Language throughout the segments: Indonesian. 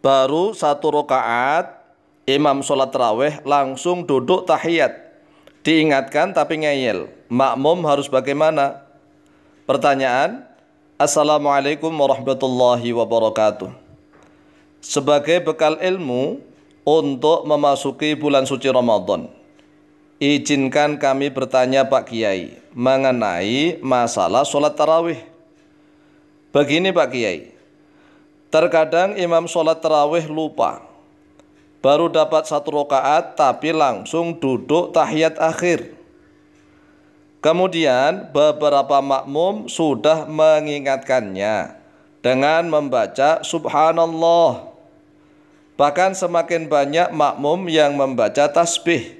baru satu rokaat imam sholat raweh langsung duduk tahiyat diingatkan tapi ngeyel makmum harus bagaimana pertanyaan Assalamualaikum warahmatullahi wabarakatuh sebagai bekal ilmu untuk memasuki bulan suci Ramadan izinkan kami bertanya Pak Kiai mengenai masalah sholat tarawih begini Pak Kiai Terkadang imam sholat terawih lupa Baru dapat satu rokaat tapi langsung duduk tahiyat akhir Kemudian beberapa makmum sudah mengingatkannya Dengan membaca subhanallah Bahkan semakin banyak makmum yang membaca tasbih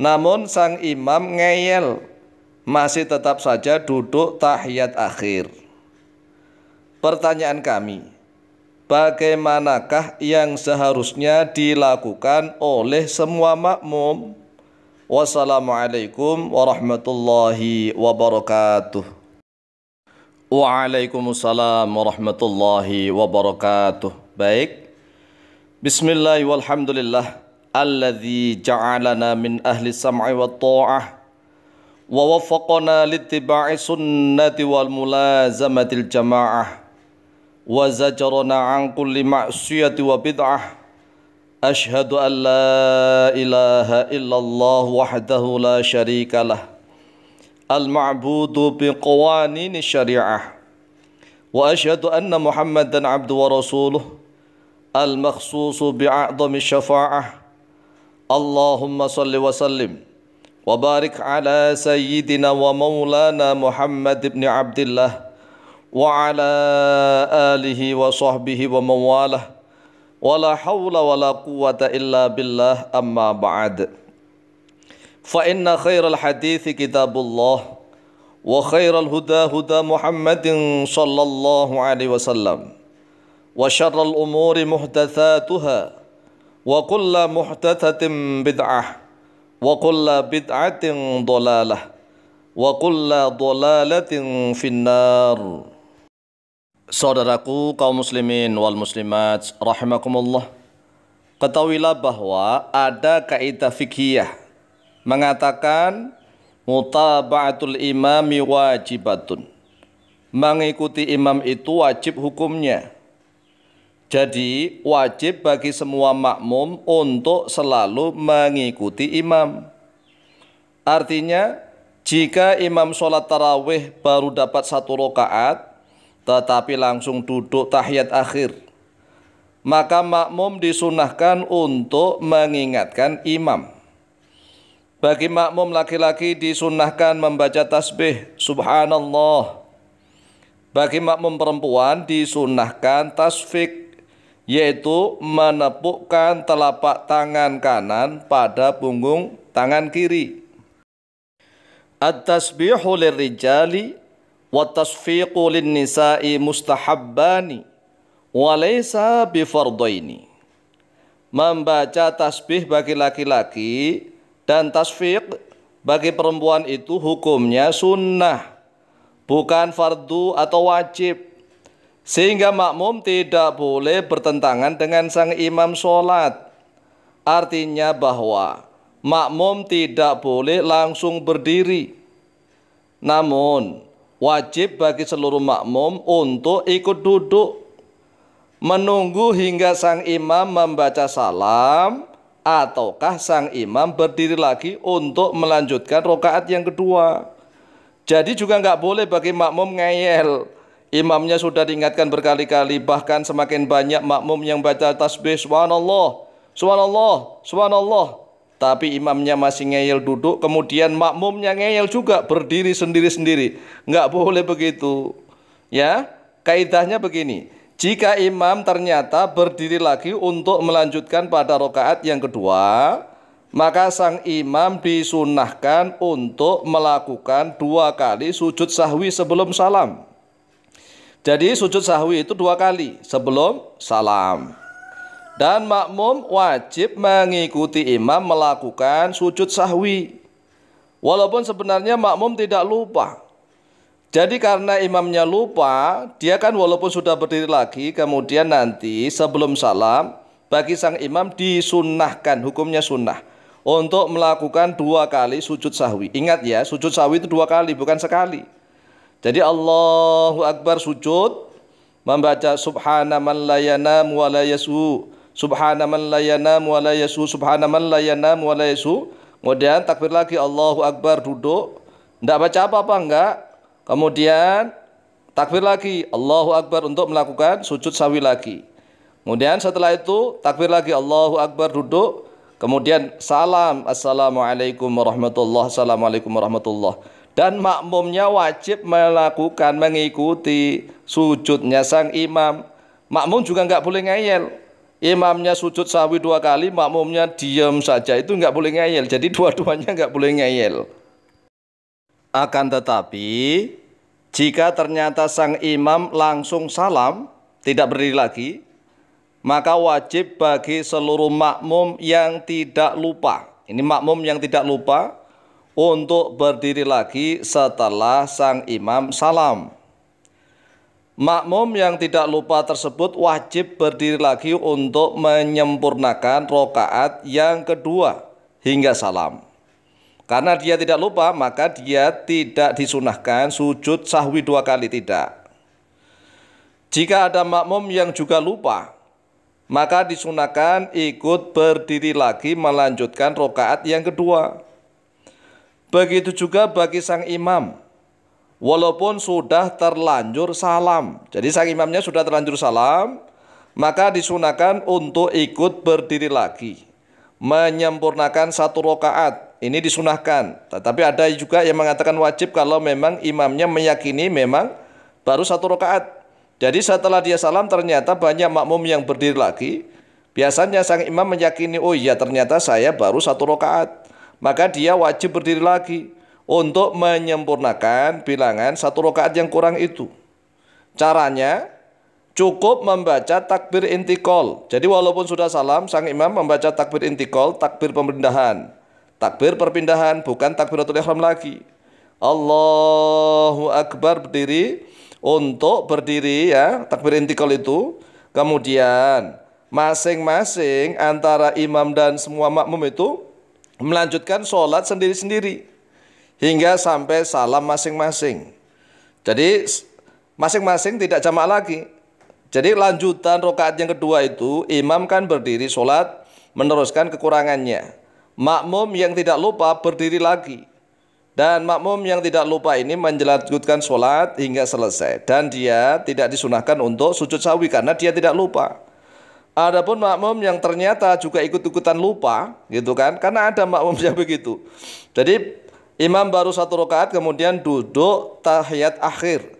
Namun sang imam ngeyel Masih tetap saja duduk tahiyat akhir Pertanyaan kami, bagaimanakah yang seharusnya dilakukan oleh semua makmum? Wassalamualaikum warahmatullahi wabarakatuh. Waalaikumsalam warahmatullahi wabarakatuh. Baik. Bismillahirrahmanirrahim. walhamdulillah. Alladhi ja'alana min ahli sam'i wa ta'ah. Wa waffaqana litiba'i sunnati wal mulazamatil jama'ah. وزجرنا عن كل معصية وبدعة أشهد أن لا إله إلا الله وحده لا شريك له المعبود بقوانين الشريعة وأشهد أن محمدا عبده ورسوله المخصوص بأعظم الشفاعة اللهم صل وسلم وبارك على سيدنا ومولانا محمد بن عبد الله وعلى آله وصحبه ومن والاه ولا حول ولا قوة إلا بالله أما بعد فإن خير الحديث كتاب الله وخير الهدى هدى محمد صلى الله عليه وسلم وشر الأمور محدثاتها وكل محدثة بدعة وكل بدعة ضلالة وكل ضلالة في النار Saudaraku kaum muslimin wal muslimat rahimakumullah. Ketahuilah bahwa ada kaidah fikih mengatakan mutaba'atul imami wajibatun. Mengikuti imam itu wajib hukumnya. Jadi wajib bagi semua makmum untuk selalu mengikuti imam. Artinya jika imam sholat tarawih baru dapat satu rokaat, tetapi langsung duduk tahiyat akhir. Maka makmum disunahkan untuk mengingatkan imam. Bagi makmum laki-laki disunahkan membaca tasbih subhanallah. Bagi makmum perempuan disunahkan tasfik yaitu menepukkan telapak tangan kanan pada punggung tangan kiri. At-tasbihu lirrijali membaca tasbih bagi laki-laki dan tasfiq bagi perempuan itu hukumnya sunnah bukan fardu atau wajib sehingga makmum tidak boleh bertentangan dengan sang imam sholat artinya bahwa makmum tidak boleh langsung berdiri namun wajib bagi seluruh makmum untuk ikut duduk menunggu hingga sang imam membaca salam ataukah sang imam berdiri lagi untuk melanjutkan rokaat yang kedua. Jadi juga nggak boleh bagi makmum ngeyel. Imamnya sudah diingatkan berkali-kali bahkan semakin banyak makmum yang baca tasbih subhanallah, subhanallah, subhanallah tapi imamnya masih ngeyel duduk, kemudian makmumnya ngeyel juga berdiri sendiri-sendiri. Nggak boleh begitu. Ya, kaidahnya begini. Jika imam ternyata berdiri lagi untuk melanjutkan pada rokaat yang kedua, maka sang imam disunahkan untuk melakukan dua kali sujud sahwi sebelum salam. Jadi sujud sahwi itu dua kali sebelum salam. Dan makmum wajib mengikuti imam melakukan sujud sahwi. Walaupun sebenarnya makmum tidak lupa. Jadi karena imamnya lupa, dia kan walaupun sudah berdiri lagi, kemudian nanti sebelum salam, bagi sang imam disunahkan, hukumnya sunnah. Untuk melakukan dua kali sujud sahwi. Ingat ya, sujud sahwi itu dua kali, bukan sekali. Jadi Allahu Akbar sujud, membaca subhanaman man la subhana man la yanamu wa la yasu subhana man la yanamu wa la yasu kemudian takbir lagi Allahu akbar duduk tidak baca apa-apa enggak kemudian takbir lagi Allahu akbar untuk melakukan sujud sawi lagi kemudian setelah itu takbir lagi Allahu akbar duduk kemudian salam assalamualaikum warahmatullahi assalamualaikum warahmatullahi dan makmumnya wajib melakukan mengikuti sujudnya sang imam makmum juga enggak boleh ngeyel imamnya sujud sawi dua kali, makmumnya diam saja. Itu nggak boleh ngeyel. Jadi dua-duanya nggak boleh ngeyel. Akan tetapi, jika ternyata sang imam langsung salam, tidak berdiri lagi, maka wajib bagi seluruh makmum yang tidak lupa. Ini makmum yang tidak lupa untuk berdiri lagi setelah sang imam salam. Makmum yang tidak lupa tersebut wajib berdiri lagi untuk menyempurnakan rokaat yang kedua hingga salam. Karena dia tidak lupa, maka dia tidak disunahkan sujud sahwi dua kali tidak. Jika ada makmum yang juga lupa, maka disunahkan ikut berdiri lagi melanjutkan rokaat yang kedua. Begitu juga bagi sang imam walaupun sudah terlanjur salam. Jadi sang imamnya sudah terlanjur salam, maka disunahkan untuk ikut berdiri lagi. Menyempurnakan satu rokaat, ini disunahkan. Tetapi ada juga yang mengatakan wajib kalau memang imamnya meyakini memang baru satu rokaat. Jadi setelah dia salam ternyata banyak makmum yang berdiri lagi. Biasanya sang imam meyakini, oh iya ternyata saya baru satu rokaat. Maka dia wajib berdiri lagi untuk menyempurnakan bilangan satu rakaat yang kurang itu. Caranya cukup membaca takbir intikol. Jadi walaupun sudah salam, sang imam membaca takbir intikol, takbir pemindahan. Takbir perpindahan bukan takbir takbiratul ihram lagi. Allahu akbar berdiri untuk berdiri ya, takbir intikol itu. Kemudian masing-masing antara imam dan semua makmum itu melanjutkan sholat sendiri-sendiri hingga sampai salam masing-masing. Jadi masing-masing tidak jamak lagi. Jadi lanjutan rokaat yang kedua itu imam kan berdiri sholat meneruskan kekurangannya. Makmum yang tidak lupa berdiri lagi. Dan makmum yang tidak lupa ini menjelajutkan sholat hingga selesai. Dan dia tidak disunahkan untuk sujud sawi karena dia tidak lupa. Adapun makmum yang ternyata juga ikut-ikutan lupa gitu kan. Karena ada makmum yang begitu. Jadi Imam baru satu rakaat kemudian duduk tahiyat akhir.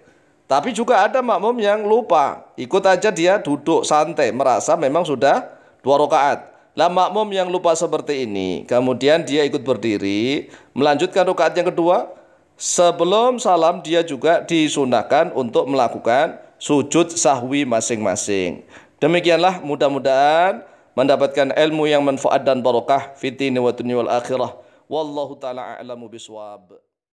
Tapi juga ada makmum yang lupa, ikut aja dia duduk santai, merasa memang sudah dua rakaat. Lah makmum yang lupa seperti ini, kemudian dia ikut berdiri, melanjutkan rakaat yang kedua, sebelum salam dia juga disunahkan untuk melakukan sujud sahwi masing-masing. Demikianlah mudah-mudahan mendapatkan ilmu yang manfaat dan barokah fitni wa dunia akhirah. والله تعالى أعلم بصواب